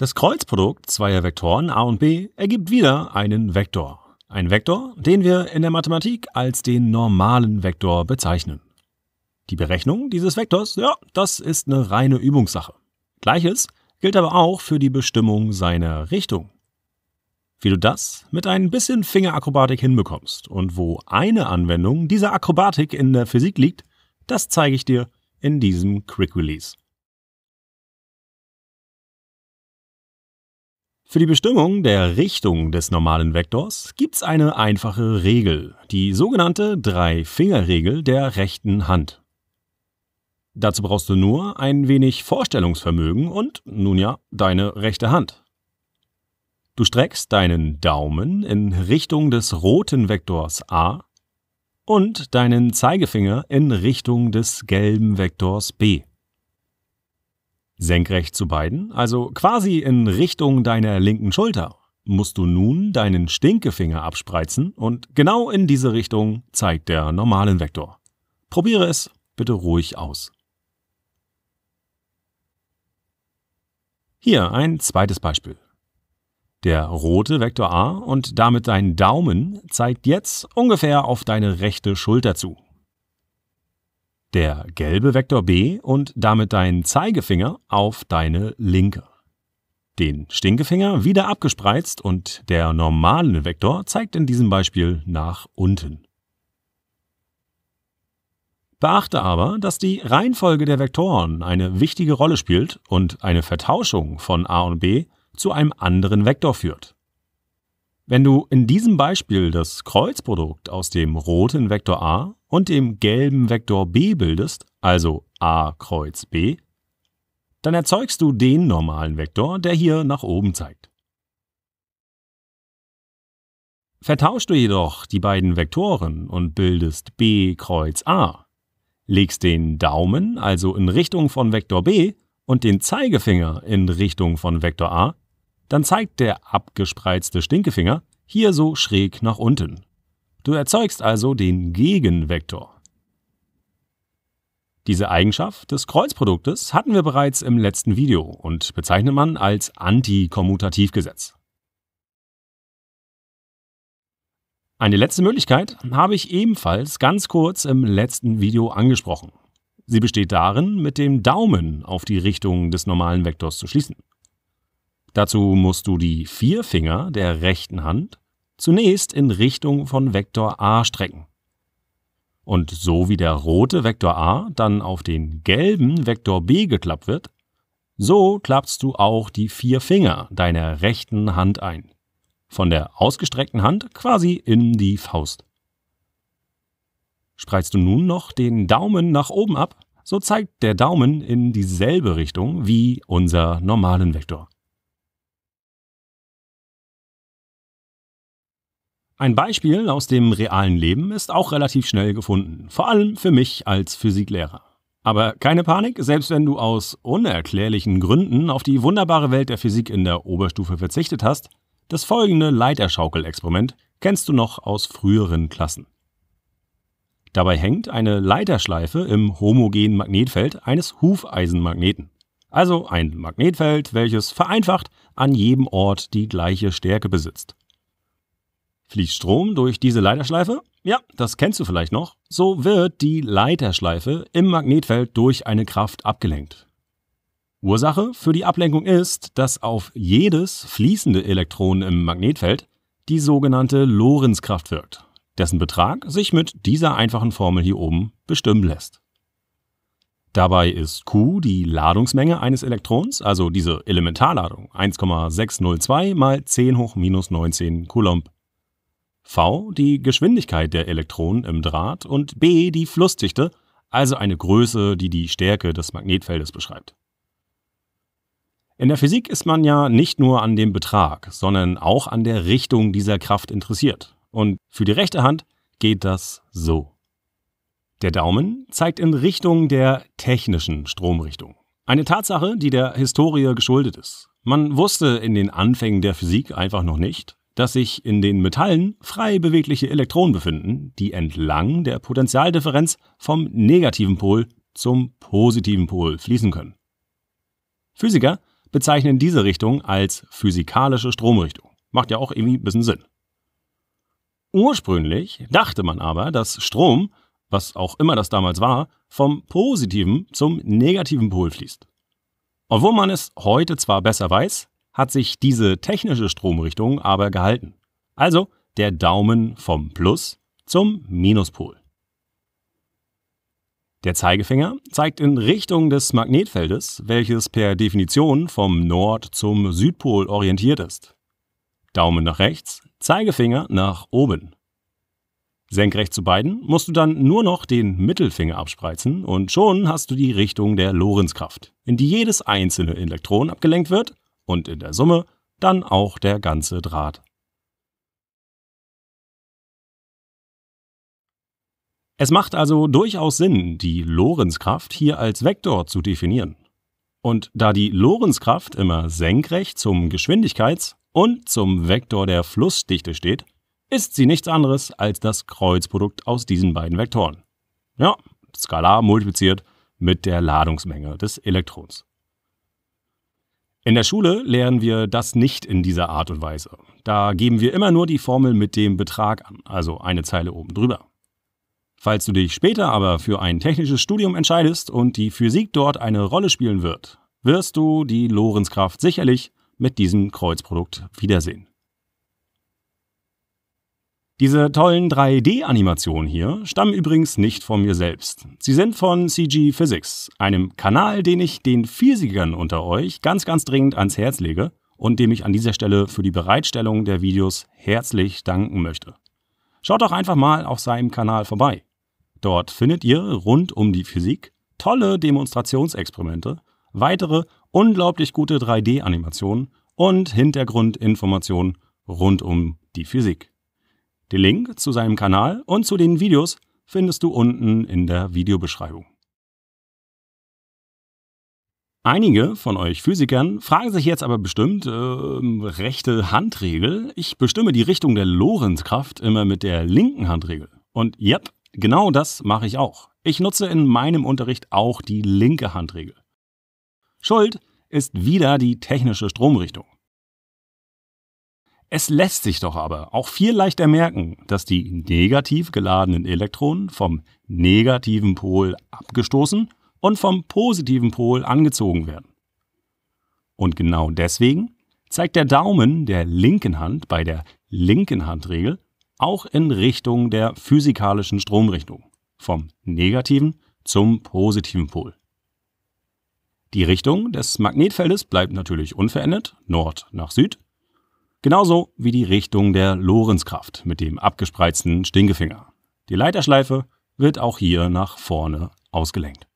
Das Kreuzprodukt zweier Vektoren a und b ergibt wieder einen Vektor. Ein Vektor, den wir in der Mathematik als den normalen Vektor bezeichnen. Die Berechnung dieses Vektors, ja, das ist eine reine Übungssache. Gleiches gilt aber auch für die Bestimmung seiner Richtung. Wie du das mit ein bisschen Fingerakrobatik hinbekommst und wo eine Anwendung dieser Akrobatik in der Physik liegt, das zeige ich dir in diesem Quick Release. Für die Bestimmung der Richtung des normalen Vektors gibt es eine einfache Regel, die sogenannte Drei-Finger-Regel der rechten Hand. Dazu brauchst du nur ein wenig Vorstellungsvermögen und, nun ja, deine rechte Hand. Du streckst deinen Daumen in Richtung des roten Vektors a und deinen Zeigefinger in Richtung des gelben Vektors b. Senkrecht zu beiden, also quasi in Richtung deiner linken Schulter, musst du nun deinen Stinkefinger abspreizen und genau in diese Richtung zeigt der normalen Vektor. Probiere es bitte ruhig aus. Hier ein zweites Beispiel. Der rote Vektor a und damit dein Daumen zeigt jetzt ungefähr auf deine rechte Schulter zu der gelbe Vektor B und damit dein Zeigefinger auf deine linke. Den Stinkefinger wieder abgespreizt und der normale Vektor zeigt in diesem Beispiel nach unten. Beachte aber, dass die Reihenfolge der Vektoren eine wichtige Rolle spielt und eine Vertauschung von a und b zu einem anderen Vektor führt. Wenn du in diesem Beispiel das Kreuzprodukt aus dem roten Vektor a und dem gelben Vektor b bildest, also a kreuz b, dann erzeugst du den normalen Vektor, der hier nach oben zeigt. Vertauschst du jedoch die beiden Vektoren und bildest b kreuz a, legst den Daumen also in Richtung von Vektor b und den Zeigefinger in Richtung von Vektor a, dann zeigt der abgespreizte Stinkefinger hier so schräg nach unten. Du erzeugst also den Gegenvektor. Diese Eigenschaft des Kreuzproduktes hatten wir bereits im letzten Video und bezeichnet man als Antikommutativgesetz. Eine letzte Möglichkeit habe ich ebenfalls ganz kurz im letzten Video angesprochen. Sie besteht darin, mit dem Daumen auf die Richtung des normalen Vektors zu schließen. Dazu musst du die vier Finger der rechten Hand zunächst in Richtung von Vektor a strecken. Und so wie der rote Vektor a dann auf den gelben Vektor b geklappt wird, so klappst du auch die vier Finger deiner rechten Hand ein. Von der ausgestreckten Hand quasi in die Faust. Spreizst du nun noch den Daumen nach oben ab, so zeigt der Daumen in dieselbe Richtung wie unser normalen Vektor. Ein Beispiel aus dem realen Leben ist auch relativ schnell gefunden, vor allem für mich als Physiklehrer. Aber keine Panik, selbst wenn du aus unerklärlichen Gründen auf die wunderbare Welt der Physik in der Oberstufe verzichtet hast, das folgende Leiterschaukelexperiment kennst du noch aus früheren Klassen. Dabei hängt eine Leiterschleife im homogenen Magnetfeld eines Hufeisenmagneten. Also ein Magnetfeld, welches vereinfacht an jedem Ort die gleiche Stärke besitzt. Fließt Strom durch diese Leiterschleife? Ja, das kennst du vielleicht noch. So wird die Leiterschleife im Magnetfeld durch eine Kraft abgelenkt. Ursache für die Ablenkung ist, dass auf jedes fließende Elektron im Magnetfeld die sogenannte Lorenzkraft wirkt, dessen Betrag sich mit dieser einfachen Formel hier oben bestimmen lässt. Dabei ist Q die Ladungsmenge eines Elektrons, also diese Elementarladung 1,602 mal 10 hoch minus 19 Coulomb v die Geschwindigkeit der Elektronen im Draht und b die Flussdichte, also eine Größe, die die Stärke des Magnetfeldes beschreibt. In der Physik ist man ja nicht nur an dem Betrag, sondern auch an der Richtung dieser Kraft interessiert. Und für die rechte Hand geht das so. Der Daumen zeigt in Richtung der technischen Stromrichtung. Eine Tatsache, die der Historie geschuldet ist. Man wusste in den Anfängen der Physik einfach noch nicht, dass sich in den Metallen frei bewegliche Elektronen befinden, die entlang der Potentialdifferenz vom negativen Pol zum positiven Pol fließen können. Physiker bezeichnen diese Richtung als physikalische Stromrichtung. Macht ja auch irgendwie ein bisschen Sinn. Ursprünglich dachte man aber, dass Strom, was auch immer das damals war, vom positiven zum negativen Pol fließt. Obwohl man es heute zwar besser weiß, hat sich diese technische Stromrichtung aber gehalten. Also der Daumen vom Plus zum Minuspol. Der Zeigefinger zeigt in Richtung des Magnetfeldes, welches per Definition vom Nord zum Südpol orientiert ist. Daumen nach rechts, Zeigefinger nach oben. Senkrecht zu beiden musst du dann nur noch den Mittelfinger abspreizen und schon hast du die Richtung der Lorenzkraft, in die jedes einzelne Elektron abgelenkt wird und in der Summe dann auch der ganze Draht. Es macht also durchaus Sinn, die Lorenzkraft hier als Vektor zu definieren. Und da die Lorenzkraft immer senkrecht zum Geschwindigkeits- und zum Vektor der Flussdichte steht, ist sie nichts anderes als das Kreuzprodukt aus diesen beiden Vektoren. Ja, skalar multipliziert mit der Ladungsmenge des Elektrons. In der Schule lernen wir das nicht in dieser Art und Weise. Da geben wir immer nur die Formel mit dem Betrag an, also eine Zeile oben drüber. Falls du dich später aber für ein technisches Studium entscheidest und die Physik dort eine Rolle spielen wird, wirst du die Lorenzkraft sicherlich mit diesem Kreuzprodukt wiedersehen. Diese tollen 3D-Animationen hier stammen übrigens nicht von mir selbst. Sie sind von CG Physics, einem Kanal, den ich den Physikern unter euch ganz, ganz dringend ans Herz lege und dem ich an dieser Stelle für die Bereitstellung der Videos herzlich danken möchte. Schaut doch einfach mal auf seinem Kanal vorbei. Dort findet ihr rund um die Physik tolle Demonstrationsexperimente, weitere unglaublich gute 3D-Animationen und Hintergrundinformationen rund um die Physik. Den Link zu seinem Kanal und zu den Videos findest du unten in der Videobeschreibung. Einige von euch Physikern fragen sich jetzt aber bestimmt, äh, rechte Handregel, ich bestimme die Richtung der Lorentzkraft immer mit der linken Handregel. Und yep, genau das mache ich auch. Ich nutze in meinem Unterricht auch die linke Handregel. Schuld ist wieder die technische Stromrichtung. Es lässt sich doch aber auch viel leichter merken, dass die negativ geladenen Elektronen vom negativen Pol abgestoßen und vom positiven Pol angezogen werden. Und genau deswegen zeigt der Daumen der linken Hand bei der linken Handregel auch in Richtung der physikalischen Stromrichtung, vom negativen zum positiven Pol. Die Richtung des Magnetfeldes bleibt natürlich unverändert, Nord nach Süd, Genauso wie die Richtung der Lorenzkraft mit dem abgespreizten Stinkefinger. Die Leiterschleife wird auch hier nach vorne ausgelenkt.